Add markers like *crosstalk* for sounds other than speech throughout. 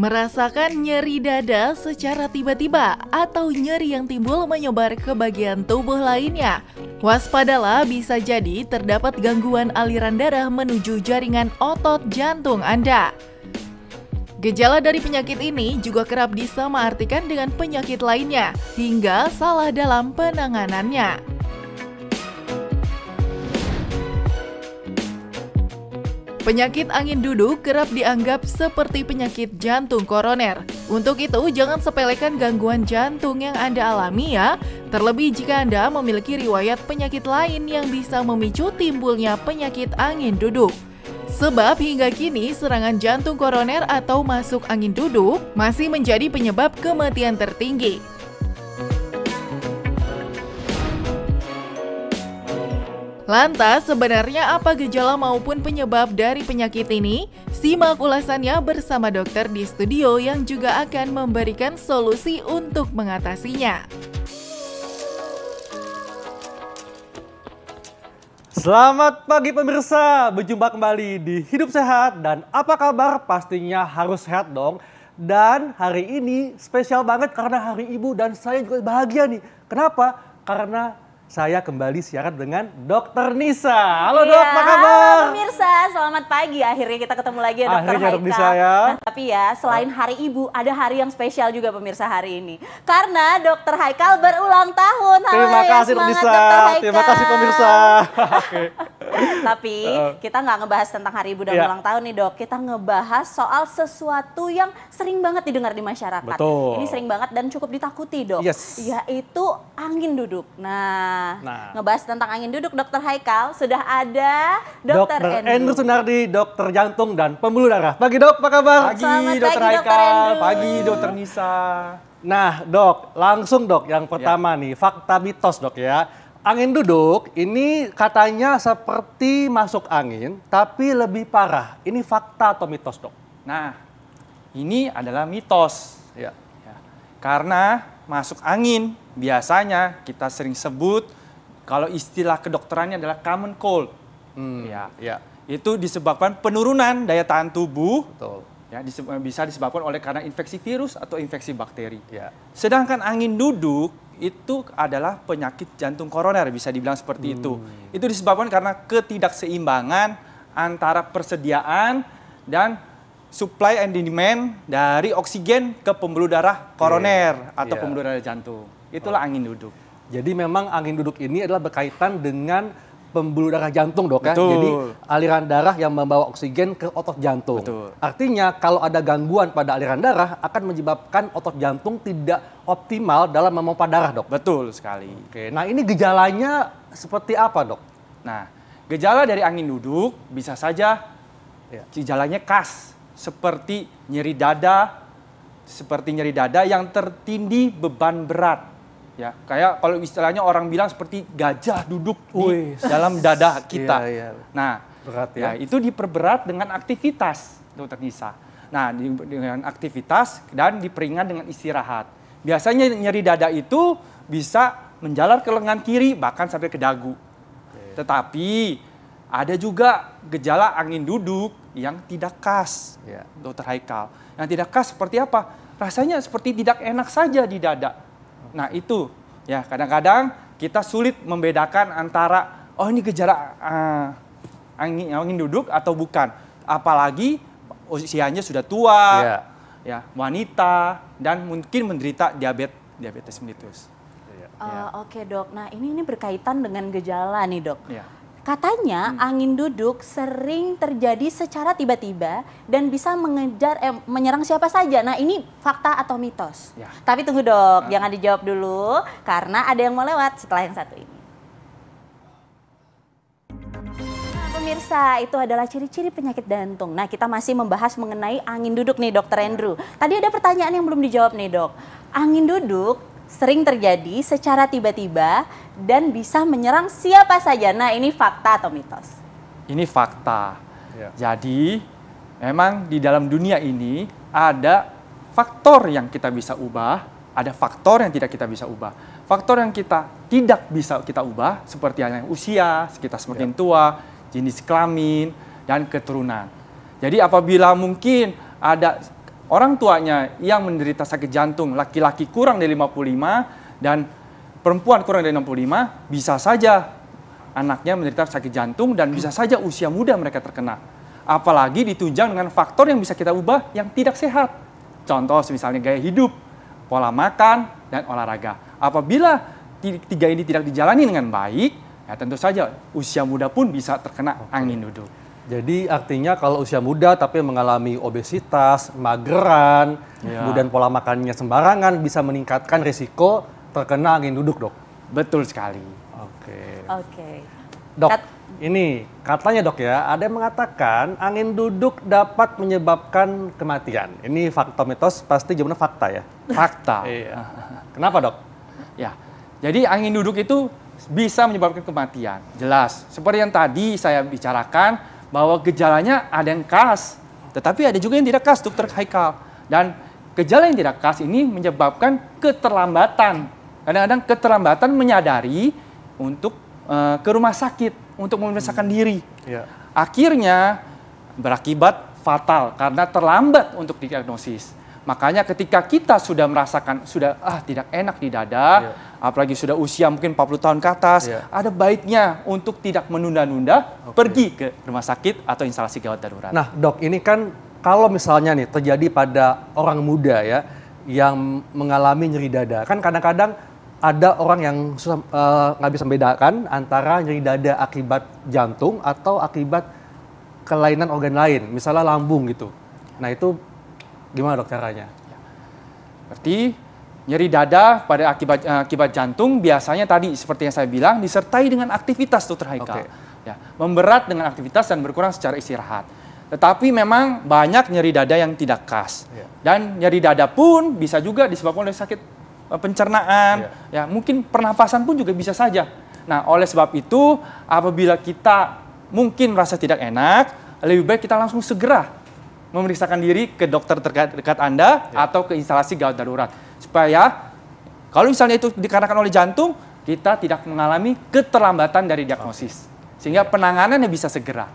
Merasakan nyeri dada secara tiba-tiba atau nyeri yang timbul menyebar ke bagian tubuh lainnya. Waspadalah bisa jadi terdapat gangguan aliran darah menuju jaringan otot jantung Anda. Gejala dari penyakit ini juga kerap disamaartikan dengan penyakit lainnya, hingga salah dalam penanganannya. Penyakit angin duduk kerap dianggap seperti penyakit jantung koroner. Untuk itu, jangan sepelekan gangguan jantung yang Anda alami ya, terlebih jika Anda memiliki riwayat penyakit lain yang bisa memicu timbulnya penyakit angin duduk. Sebab hingga kini serangan jantung koroner atau masuk angin duduk masih menjadi penyebab kematian tertinggi. Lantas, sebenarnya apa gejala maupun penyebab dari penyakit ini? Simak ulasannya bersama dokter di studio yang juga akan memberikan solusi untuk mengatasinya. Selamat pagi pemirsa, berjumpa kembali di Hidup Sehat dan apa kabar pastinya harus sehat dong. Dan hari ini spesial banget karena hari ibu dan saya juga bahagia nih. Kenapa? Karena saya kembali siaran dengan Dokter Nisa. Halo iya, dok, apa kabar? pemirsa, selamat pagi. Akhirnya kita ketemu lagi ya Dokter Akhirnya Nisa ya. Nah, tapi ya, selain Hari Ibu, ada hari yang spesial juga pemirsa hari ini. Karena Dokter Haikal berulang tahun. Halo, Terima ya, kasih Dok Nisa. Terima kasih pemirsa. *laughs* Oke. *laughs* Tapi uh, kita nggak ngebahas tentang Hari Ibu dan yeah. Ulang Tahun nih dok. Kita ngebahas soal sesuatu yang sering banget didengar di masyarakat. Betul. Ini sering banget dan cukup ditakuti dok. Yes. Yaitu angin duduk. Nah, nah. ngebahas tentang angin duduk dokter Haikal sudah ada dokter Andrew. Andrew Sunardi, dokter jantung dan pembuluh darah. Pagi dok, apa kabar? Pagi Selamat dokter pagi, Haikal. Dokter pagi dokter Nisa. Nah, Dok, langsung Dok yang pertama ya. nih, fakta mitos Dok ya. Angin duduk ini katanya seperti masuk angin, tapi lebih parah. Ini fakta atau mitos, dok? Nah, ini adalah mitos. Ya. ya. Karena masuk angin biasanya kita sering sebut kalau istilah kedokterannya adalah common cold. Hmm, ya. ya. Itu disebabkan penurunan daya tahan tubuh. Betul. Ya, bisa disebabkan oleh karena infeksi virus atau infeksi bakteri. Ya. Sedangkan angin duduk itu adalah penyakit jantung koroner bisa dibilang seperti hmm. itu. Itu disebabkan karena ketidakseimbangan antara persediaan dan supply and demand dari oksigen ke pembuluh darah iya, koroner yeah. atau yeah. pembuluh darah jantung. Itulah oh. angin duduk. Jadi memang angin duduk ini adalah berkaitan dengan pembuluh darah jantung dok ya. Jadi aliran darah yang membawa oksigen ke otot jantung. Betul. Artinya kalau ada gangguan pada aliran darah akan menyebabkan otot jantung tidak optimal dalam memompa darah dok. Betul sekali. Oke. Nah ini gejalanya seperti apa dok? Nah gejala dari angin duduk bisa saja ya. gejalanya khas seperti nyeri dada, seperti nyeri dada yang tertindih beban berat ya kayak kalau istilahnya orang bilang seperti gajah duduk di dalam dada *laughs* iya, kita. Iya, iya. Nah, berat ya. ya. itu diperberat dengan aktivitas, dokter Nisa. Nah, dengan aktivitas dan diperingan dengan istirahat. Biasanya nyeri dada itu bisa menjalar ke lengan kiri bahkan sampai ke dagu. Tetapi ada juga gejala angin duduk yang tidak khas, ya. dokter Haikal. Yang tidak khas seperti apa? Rasanya seperti tidak enak saja di dada Nah itu ya kadang-kadang kita sulit membedakan antara oh ini gejala uh, angin oh, angin duduk atau bukan. Apalagi usianya sudah tua, yeah. ya wanita dan mungkin menderita diabetes diabetes mellitus. Uh, iya. eh, yeah. Oke okay, dok, nah ini ini berkaitan dengan gejala nih dok. Yeah. Katanya hmm. angin duduk sering terjadi secara tiba-tiba dan bisa mengejar eh, menyerang siapa saja. Nah ini fakta atau mitos? Ya. Tapi tunggu dok, ya. jangan dijawab dulu karena ada yang mau lewat setelah yang satu ini. Nah, pemirsa, itu adalah ciri-ciri penyakit jantung. Nah, kita masih membahas mengenai angin duduk nih, Dokter Andrew. Ya. Tadi ada pertanyaan yang belum dijawab nih, Dok. Angin duduk sering terjadi secara tiba-tiba dan bisa menyerang siapa saja. Nah, ini fakta atau mitos? Ini fakta. Ya. Jadi, memang di dalam dunia ini ada faktor yang kita bisa ubah, ada faktor yang tidak kita bisa ubah. Faktor yang kita tidak bisa kita ubah seperti halnya usia, kita semakin ya. tua, jenis kelamin, dan keturunan. Jadi apabila mungkin ada orang tuanya yang menderita sakit jantung, laki-laki kurang dari 55 dan perempuan kurang dari 65, bisa saja anaknya menderita sakit jantung dan bisa saja usia muda mereka terkena. Apalagi ditunjang dengan faktor yang bisa kita ubah yang tidak sehat. Contoh misalnya gaya hidup, pola makan, dan olahraga. Apabila tiga ini tidak dijalani dengan baik, ya tentu saja usia muda pun bisa terkena angin duduk. Jadi artinya kalau usia muda tapi mengalami obesitas, mageran, ya. kemudian pola makannya sembarangan bisa meningkatkan risiko terkena angin duduk, Dok. Betul sekali. Oke. Okay. Oke. Okay. Dok, Kat ini katanya, Dok ya, ada yang mengatakan angin duduk dapat menyebabkan kematian. Ini fakta mitos, pasti jawabnya fakta ya. Fakta. *laughs* iya. Kenapa, Dok? Ya. Jadi angin duduk itu bisa menyebabkan kematian. Jelas. Seperti yang tadi saya bicarakan, bahwa gejalanya ada yang khas, tetapi ada juga yang tidak khas, dokter Haikal. Dan gejala yang tidak khas ini menyebabkan keterlambatan. Kadang-kadang keterlambatan menyadari untuk uh, ke rumah sakit, untuk memeriksakan hmm. diri. Yeah. Akhirnya berakibat fatal karena terlambat untuk diagnosis. Makanya ketika kita sudah merasakan, sudah ah tidak enak di dada, yeah apalagi sudah usia mungkin 40 tahun ke atas, yeah. ada baiknya untuk tidak menunda-nunda okay. pergi ke rumah sakit atau instalasi gawat darurat. Nah, Dok, ini kan kalau misalnya nih terjadi pada orang muda ya yang mengalami nyeri dada, kan kadang-kadang ada orang yang susah eh, nggak bisa membedakan antara nyeri dada akibat jantung atau akibat kelainan organ lain, misalnya lambung gitu. Nah, itu gimana dok caranya? Ya. Berarti Nyeri dada pada akibat eh, akibat jantung biasanya tadi seperti yang saya bilang disertai dengan aktivitas dokter Haikal. Okay. Ya, memberat dengan aktivitas dan berkurang secara istirahat. Tetapi memang banyak nyeri dada yang tidak khas. Yeah. Dan nyeri dada pun bisa juga disebabkan oleh sakit eh, pencernaan, yeah. ya mungkin pernapasan pun juga bisa saja. Nah, oleh sebab itu apabila kita mungkin merasa tidak enak, lebih baik kita langsung segera memeriksakan diri ke dokter terdekat, dekat Anda ya. atau ke instalasi gawat darurat. Supaya kalau misalnya itu dikarenakan oleh jantung, kita tidak mengalami keterlambatan dari diagnosis. Sehingga ya. penanganannya bisa segera.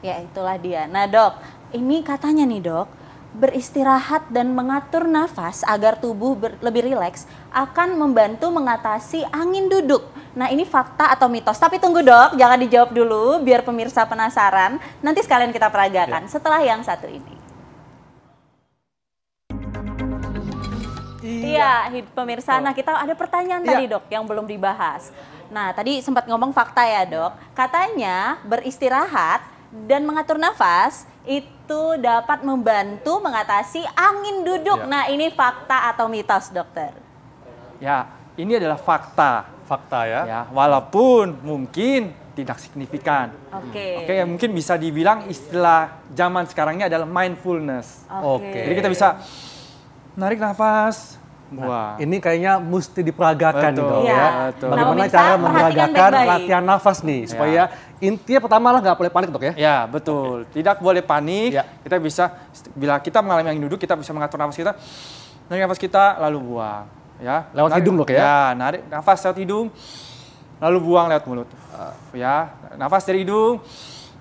Ya, itulah dia. Nah, Dok, ini katanya nih, Dok, beristirahat dan mengatur nafas agar tubuh ber, lebih rileks akan membantu mengatasi angin duduk. Nah ini fakta atau mitos, tapi tunggu dok, jangan dijawab dulu biar pemirsa penasaran. Nanti sekalian kita peragakan ya. setelah yang satu ini. Iya, iya pemirsa. Oh. Nah, kita ada pertanyaan iya. tadi, Dok, yang belum dibahas. Nah, tadi sempat ngomong fakta ya, Dok. Katanya beristirahat dan mengatur nafas itu dapat membantu mengatasi angin duduk. Iya. Nah, ini fakta atau mitos, Dokter? Ya, ini adalah fakta. Fakta ya. Ya, walaupun mungkin tidak signifikan. Oke. Okay. Oke, okay, ya, mungkin bisa dibilang istilah zaman sekarangnya adalah mindfulness. Oke. Okay. Jadi kita bisa narik nafas, Nah, Wah. Ini kayaknya mesti diperagakan gitu dong ya. Iya. Betul. Bagaimana cara memperagakan latihan nafas nih ya. supaya intinya pertama lah nggak boleh panik dok ya? Ya betul, okay. tidak boleh panik. Ya. Kita bisa bila kita mengalami yang duduk kita bisa mengatur nafas kita, narik nafas kita lalu buang. Ya. Lewat hidung dok ya? Ya, narik nafas lewat hidung, lalu buang lewat mulut. Uh. Ya, nafas dari hidung,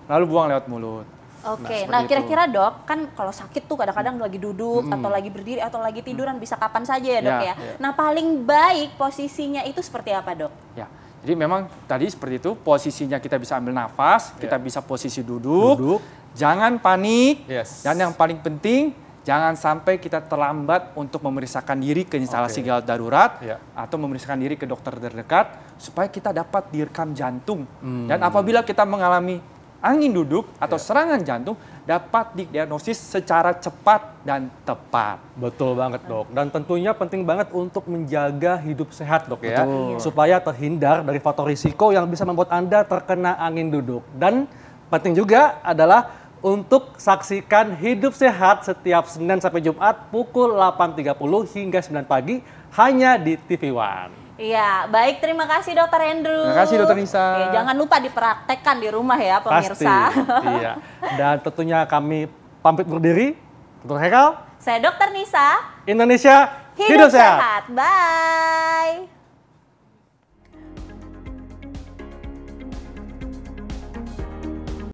lalu buang lewat mulut. Nah, Oke, nah, nah kira-kira dok, kan kalau sakit tuh kadang-kadang lagi duduk hmm. atau lagi berdiri atau lagi tiduran hmm. bisa kapan saja ya dok ya. ya? ya. Nah paling baik posisinya itu seperti apa dok? Ya, jadi memang tadi seperti itu posisinya kita bisa ambil nafas, yeah. kita bisa posisi duduk, duduk. jangan panik, yes. dan yang paling penting jangan sampai kita terlambat untuk memeriksakan diri ke instalasi okay. gawat darurat yeah. atau memeriksakan diri ke dokter terdekat supaya kita dapat direkam jantung. Hmm. Dan apabila kita mengalami angin duduk atau yeah. serangan jantung dapat didiagnosis secara cepat dan tepat. Betul banget dok. Dan tentunya penting banget untuk menjaga hidup sehat dok ya, iya. supaya terhindar dari faktor risiko yang bisa membuat anda terkena angin duduk. Dan penting juga adalah untuk saksikan Hidup Sehat setiap Senin sampai Jumat pukul 8.30 hingga 9 pagi hanya di TV One. Iya, baik terima kasih Dokter Andrew. Terima kasih Dokter Nisa. Oke, jangan lupa dipraktekkan di rumah ya pemirsa. Pasti. *laughs* iya. Dan tentunya kami pamit berdiri. Dokter Hekal. Saya Dokter Nisa. Indonesia hidup, hidup sehat. sehat. Bye.